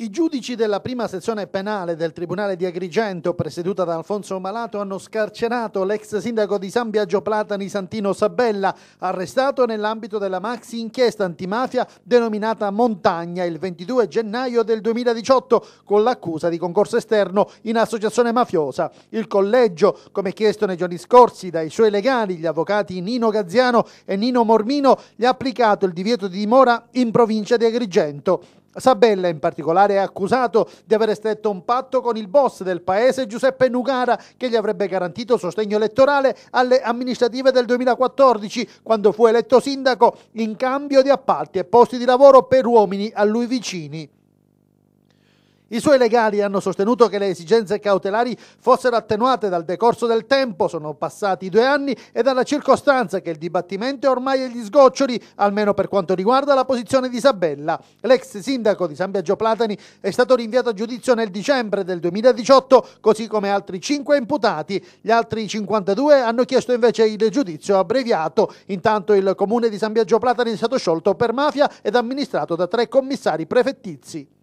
I giudici della prima sezione penale del Tribunale di Agrigento, presieduta da Alfonso Malato, hanno scarcerato l'ex sindaco di San Biagio Platani Santino Sabella, arrestato nell'ambito della maxi inchiesta antimafia denominata Montagna il 22 gennaio del 2018 con l'accusa di concorso esterno in associazione mafiosa. Il collegio, come chiesto nei giorni scorsi dai suoi legali, gli avvocati Nino Gazziano e Nino Mormino, gli ha applicato il divieto di dimora in provincia di Agrigento. Sabella in particolare è accusato di aver stretto un patto con il boss del paese Giuseppe Nugara che gli avrebbe garantito sostegno elettorale alle amministrative del 2014 quando fu eletto sindaco in cambio di appalti e posti di lavoro per uomini a lui vicini. I suoi legali hanno sostenuto che le esigenze cautelari fossero attenuate dal decorso del tempo, sono passati due anni, e dalla circostanza che il dibattimento è ormai agli sgoccioli, almeno per quanto riguarda la posizione di Isabella. L'ex sindaco di San Biagio Platani è stato rinviato a giudizio nel dicembre del 2018, così come altri cinque imputati. Gli altri 52 hanno chiesto invece il giudizio abbreviato. Intanto il comune di San Biagio Platani è stato sciolto per mafia ed amministrato da tre commissari prefettizi.